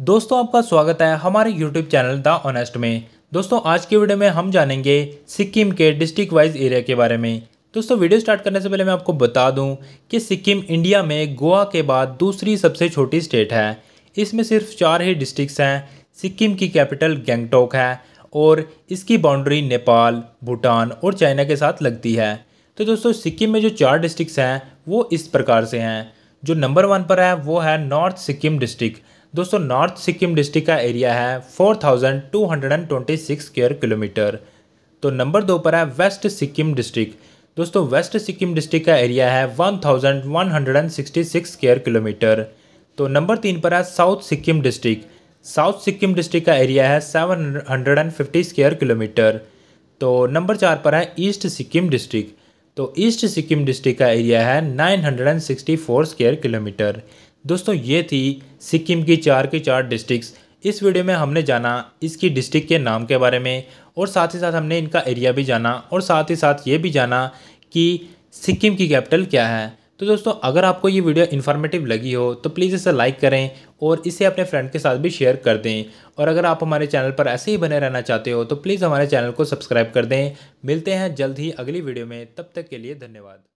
दोस्तों आपका स्वागत है हमारे YouTube चैनल द ऑनेस्ट में दोस्तों आज के वीडियो में हम जानेंगे सिक्किम के डिस्ट्रिक्ट वाइज एरिया के बारे में दोस्तों वीडियो स्टार्ट करने से पहले मैं आपको बता दूं कि सिक्किम इंडिया में गोवा के बाद दूसरी सबसे छोटी स्टेट है इसमें सिर्फ चार ही डिस्ट्रिक्ट हैं सिक्किम की कैपिटल गैंगटोक है और इसकी बाउंड्री नेपाल भूटान और चाइना के साथ लगती है तो दोस्तों सिक्किम में जो चार डिस्ट्रिक्ट हैं वो इस प्रकार से हैं जो नंबर वन पर है वो है नॉर्थ सिक्किम डिस्ट्रिक्ट दोस्तों नॉर्थ सिक्किम डिस्ट्रिक्ट का एरिया है 4226 स्क्वायर किलोमीटर तो नंबर दो पर है वेस्ट सिक्किम डिस्ट्रिक्ट दोस्तों वेस्ट सिक्किम डिस्ट्रिक्ट का एरिया है 1166 स्क्वायर किलोमीटर तो नंबर तीन पर है south Sikkim district south Sikkim district का एरिया है 750 स्क्वायर किलोमीटर तो नंबर चार पर है ईस्ट सिक्किम डिस्ट्रिक्ट तो ईस्ट सिक्किम डिस्ट्रिक्ट का एरिया है 964 स्क्वायर किलोमीटर दोस्तों ये थी सिक्किम की चार की चार डिस्ट्रिक्स इस वीडियो में हमने जाना इसकी डिस्ट्रिक्ट के नाम के बारे में और साथ ही साथ हमने इनका एरिया भी जाना और साथ ही साथ ये भी जाना कि सिक्किम की कैपिटल क्या है तो दोस्तों अगर आपको ये वीडियो इन्फॉर्मेटिव लगी हो तो प्लीज़ इसे लाइक करें और इसे अपने फ्रेंड के साथ भी शेयर कर दें और अगर आप हमारे चैनल पर ऐसे ही बने रहना चाहते हो तो प्लीज़ हमारे चैनल को सब्सक्राइब कर दें मिलते हैं जल्द ही अगली वीडियो में तब तक के लिए धन्यवाद